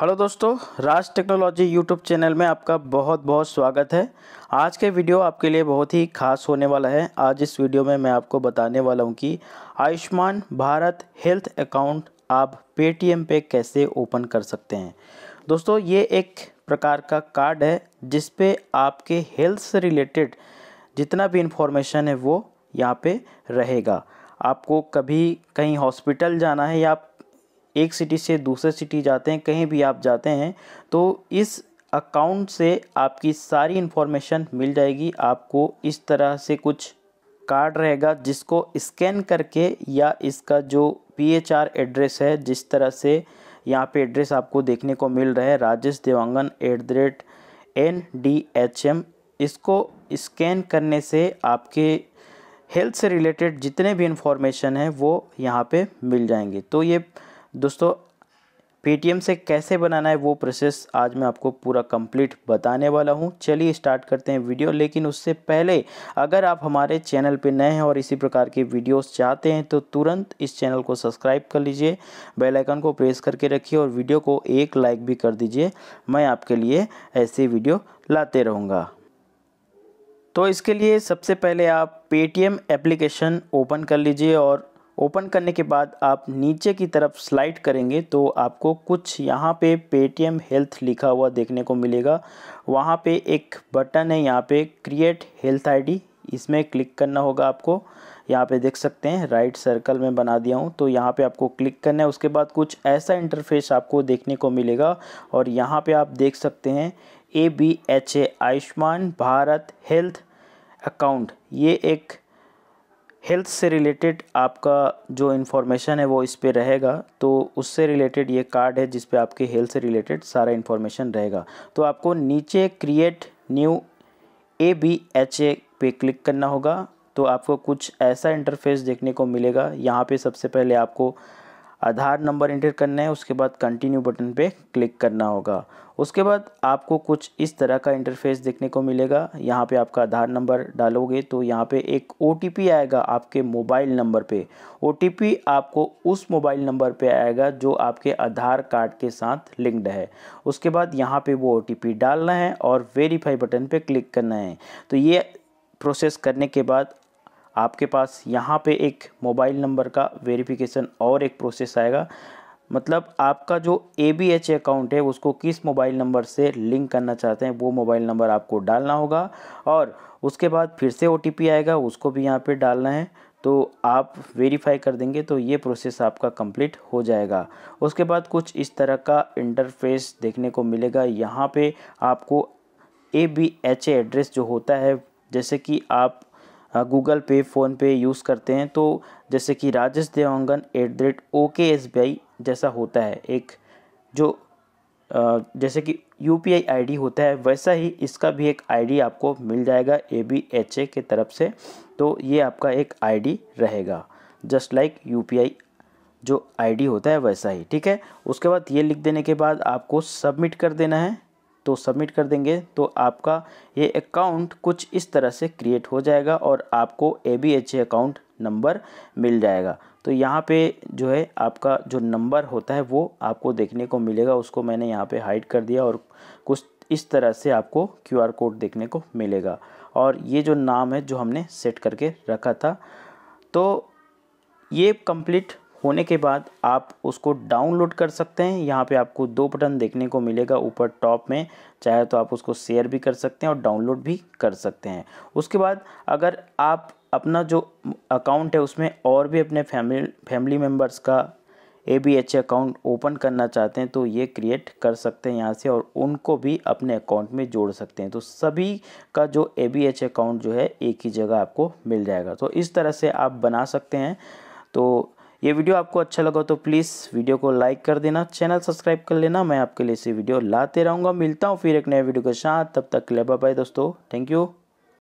hello दोस्तों राज technology YouTube channel में आपका बहुत बहुत स्वागत है आज के वीडियो आपके लिए बहुत ही खास होने वाला है आज इस वीडियो में मैं आपको बताने वाला हूं कि आयुष्मान भारत हेल्थ अकाउंट आप पेटीएम पे कैसे ओपन कर सकते हैं दोस्तों ये एक प्रकार का कार्ड है जिस पे आपके हेल्थ से रिलेटेड जितना भी इंफॉर्मेशन है वो यहाँ पर रहेगा आपको कभी कहीं हॉस्पिटल जाना है या आप एक सिटी से दूसरे सिटी जाते हैं कहीं भी आप जाते हैं तो इस अकाउंट से आपकी सारी इन्फॉर्मेशन मिल जाएगी आपको इस तरह से कुछ कार्ड रहेगा जिसको स्कैन करके या इसका जो पी एड्रेस है जिस तरह से यहाँ पे एड्रेस आपको देखने को मिल रहा है Rajesh Dewangan at the rate N D H M इसको स्कैन करने से आपके हेल्थ से रिलेटेड जितने भी इन्फॉर्मेशन है वो यहाँ पे मिल जाएंगे तो ये दोस्तों पेटीएम से कैसे बनाना है वो प्रोसेस आज मैं आपको पूरा कंप्लीट बताने वाला हूँ चलिए स्टार्ट करते हैं वीडियो लेकिन उससे पहले अगर आप हमारे चैनल पे नए हैं और इसी प्रकार के वीडियोस चाहते हैं तो तुरंत इस चैनल को सब्सक्राइब कर लीजिए बेल आइकन को प्रेस करके रखिए और वीडियो को एक लाइक भी कर दीजिए मैं आपके लिए ऐसे वीडियो लाते रहूँगा तो इसके लिए सबसे पहले आप पेटीएम एप्लीकेशन ओपन कर लीजिए और ओपन करने के बाद आप नीचे की तरफ स्लाइड करेंगे तो आपको कुछ यहाँ पे पेटीएम हेल्थ लिखा हुआ देखने को मिलेगा वहाँ पे एक बटन है यहाँ पे क्रिएट हेल्थ आईडी इसमें क्लिक करना होगा आपको यहाँ पे देख सकते हैं राइट सर्कल में बना दिया हूँ तो यहाँ पे आपको क्लिक करना है उसके बाद कुछ ऐसा इंटरफेस आपको देखने को मिलेगा और यहाँ पर आप देख सकते हैं A B H A Ayushman Bharat health account ये एक हेल्थ से रिलेटेड आपका जो इन्फॉर्मेशन है वो इस पर रहेगा तो उससे रिलेटेड ये कार्ड है जिसपे आपके हेल्थ से रिलेटेड सारा इन्फॉर्मेशन रहेगा तो आपको नीचे create new A B H A पे क्लिक करना होगा तो आपको कुछ ऐसा इंटरफेस देखने को मिलेगा यहाँ पे सबसे पहले आपको आधार नंबर इंटर करना है उसके बाद कंटिन्यू बटन पे क्लिक करना होगा उसके बाद आपको कुछ इस तरह का इंटरफेस देखने को मिलेगा यहाँ पे आपका आधार नंबर डालोगे तो यहाँ पे एक ओ आएगा आपके मोबाइल नंबर पे ओ आपको उस मोबाइल नंबर पे आएगा जो आपके आधार कार्ड के साथ लिंक्ड है उसके बाद यहाँ पे वो ओ डालना है और वेरीफाई बटन पे क्लिक करना है तो ये प्रोसेस करने के बाद आपके पास यहाँ पे एक मोबाइल नंबर का वेरिफिकेशन और एक प्रोसेस आएगा मतलब आपका जो ए बी एच अकाउंट है उसको किस मोबाइल नंबर से लिंक करना चाहते हैं वो मोबाइल नंबर आपको डालना होगा और उसके बाद फिर से ओ टी पी आएगा उसको भी यहाँ पे डालना है तो आप वेरीफाई कर देंगे तो ये प्रोसेस आपका कंप्लीट हो जाएगा उसके बाद कुछ इस तरह का इंटरफेस देखने को मिलेगा यहाँ पे आपको ए बी एच एड्रेस जो होता है जैसे कि आप गूगल पे फ़ोनपे यूज़ करते हैं तो जैसे कि Rajesh Dewangan at the rate okay S B I जैसा होता है एक जो जैसे कि U P I I D होता है वैसा ही इसका भी एक आई डी आपको मिल जाएगा ए बी एच ए के तरफ से तो ये आपका एक आई डी रहेगा just like U P I जो आई डी होता है वैसा ही ठीक है उसके बाद ये लिख देने के बाद आपको सबमिट कर देना है तो सबमिट कर देंगे तो आपका ये अकाउंट कुछ इस तरह से क्रिएट हो जाएगा और आपको A B H A account number मिल जाएगा तो यहाँ पे जो है आपका जो नंबर होता है वो आपको देखने को मिलेगा उसको मैंने यहाँ पे हाइड कर दिया और कुछ इस तरह से आपको क्यू आर कोड देखने को मिलेगा और ये जो नाम है जो हमने सेट करके रखा था तो ये कंप्लीट होने के बाद आप उसको डाउनलोड कर सकते हैं यहाँ पे आपको दो बटन देखने को मिलेगा ऊपर टॉप में चाहे तो आप उसको शेयर भी कर सकते हैं और डाउनलोड भी कर सकते हैं उसके बाद अगर आप अपना जो अकाउंट है उसमें और भी अपने फैमिली फैमिली मेम्बर्स का A B H account open करना चाहते हैं तो ये क्रिएट कर सकते हैं यहाँ से और उनको भी अपने अकाउंट में जोड़ सकते हैं तो सभी का जो ए बी एच अकाउंट जो है एक ही जगह आपको मिल जाएगा तो इस तरह से आप बना सकते हैं तो ये वीडियो आपको अच्छा लगा तो प्लीज़ वीडियो को लाइक कर देना चैनल सब्सक्राइब कर लेना मैं आपके लिए ऐसी वीडियो लाते रहूँगा मिलता हूँ फिर एक नए वीडियो के साथ तब तक ले बाय दोस्तों थैंक यू